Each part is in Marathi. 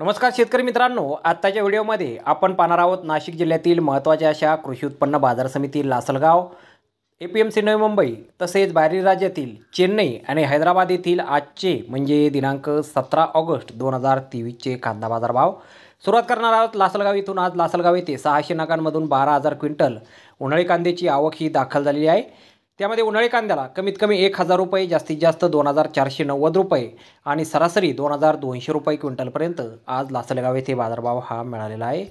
नमस्कार शेतकरी मित्रांनो आत्ताच्या व्हिडिओमध्ये आपण पाहणार आहोत नाशिक जिल्ह्यातील महत्त्वाच्या अशा कृषी उत्पन्न बाजार समिती Lasalgaon A P M C Navi Mumbai तसेच बाहेरील राज्यातील चेन्नई आणि हैदराबाद येथील आजचे म्हणजे दिनांक सतरा ऑगस्ट दोन हजार तेवीसचे कांदा बाजारभाव सुरुवात करणार आहोत लासलगाव इथून आज लासलगाव येथे सहाशे नगांमधून बारा हजार क्विंटल उन्हाळी कांद्याची आवक ही दाखल झालेली आहे त्यामध्ये उन्हाळी कांद्याला कमीत कमी एक हजार रुपये जास्तीत जास्त दोन हजार चारशे नव्वद रुपये आणि सरासरी दोन हजार दोनशे रुपये क्विंटलपर्यंत आज लासलगाव येथे बाजारभाव हा मिळालेला आहे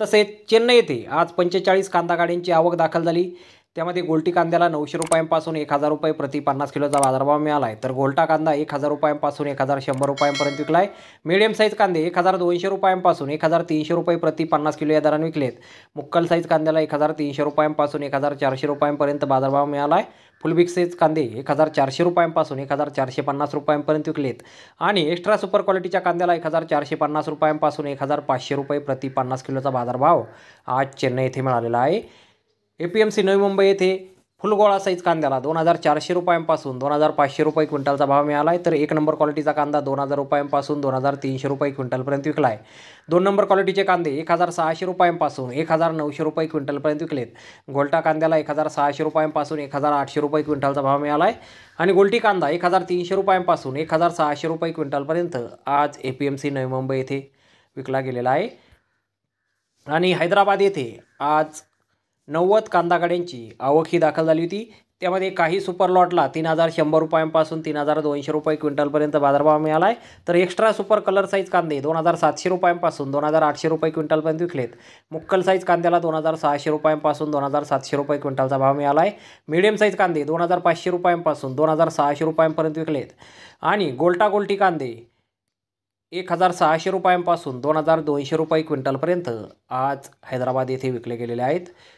तसेच चेन्नई येथे आज पंचेचाळीस कांदा गाड्यांची आवक दाखल झाली त्यामध्ये गोल्टी कांद्याला नऊशे रुपयांपासून एक हजार रुपये प्रति पन्नास किलोचा बाजारभाव मिळाला आहे तर गोल्टा कांदा एक हजार रुपयांपासून एक हजार शंभर रुपयांपर्यंत विकला आहे मिडियम साईज कांदे एक हजार दोनशे रुपयांपासून एक हजार तीनशे रुपये प्रति पन्नास किलो या दराने विकलेत मुक्कल साईज कांद्याला एक हजार तीनशे रुपयांपासून एक हजार चारशे रुपयांपर्यंत बाजारभाव मिळाला आहे फुलबिक साईज कांदे एक हजार चारशे रुपयांपासून एक हजार चारशे पन्नास रुपयांपर्यंत विकलेत आणि एक्स्ट्रा सुपर क्वालिटीच्या कांद्याला एक हजार चारशे पन्नास रुपयांपासून एक हजार पाचशे रुपये प्रति पन्नास किलोचा बाजारभाव आज चेन्नई येथे मिळालेला आहे ए P M C Navi Mumbai येथे फुलगोळा साईज कांद्याला दोन हजार चारशे रुपयांपासून दोन हजार पाचशे रुपये क्विंटलचा भाव मिळाला आहे तर एक नंबर क्वालिटीचा कांदा दोन हजार रुपयांपासून दोन हजार तीनशे रुपये क्विंटलपर्यंत विकला आहे दोन नंबर क्वालिटीचे कांदे एक हजार सहाशे रुपयांपासून एक हजार नऊशे रुपये क्विंटलपर्यंत विकलेत गोल्टा कांद्याला एक हजार सहाशे रुपयांपासून एक हजार आठशे रुपये क्विंटलचा भाव मिळाला आहे आणि गोल्टी कांदा एक हजार तीनशे रुपयांपासून एक हजार सहाशे रुपये क्विंटलपर्यंत आज ए P M C Navi Mumbai येथे विकला गेलेला आहे आणि हैदराबाद येथे आज नव्वद कांदा गाड्यांची आवक ही दाखल झाली होती त्यामध्ये काही सुपर लॉटला तीन हजार शंभर रुपयांपासून तीन हजार दोनशे रुपये क्विंटलपर्यंत बाजारभाव मिळाला आहे तर एक्स्ट्रा सुपर कलर साईज कांदे दोन हजार सातशे रुपयांपासून दोन हजार आठशे रुपये क्विंटलपर्यंत विकलेत मुक्कल साईज कांद्याला दोन हजार सहाशे रुपयांपासून दोन हजार सातशे रुपये क्विंटलचा भाव मिळाला आहे मिडियम साईज कांदे दोन हजार पाचशे रुपयांपासून दोन हजार सहाशे रुपयांपर्यंत विकलेत आणि गोल्टा गोल्टी कांदे एक हजार सहाशे रुपयांपासून दोन हजार दोनशे रुपये क्विंटलपर्यंत आज हैदराबाद येथे विकले गेलेले आहेत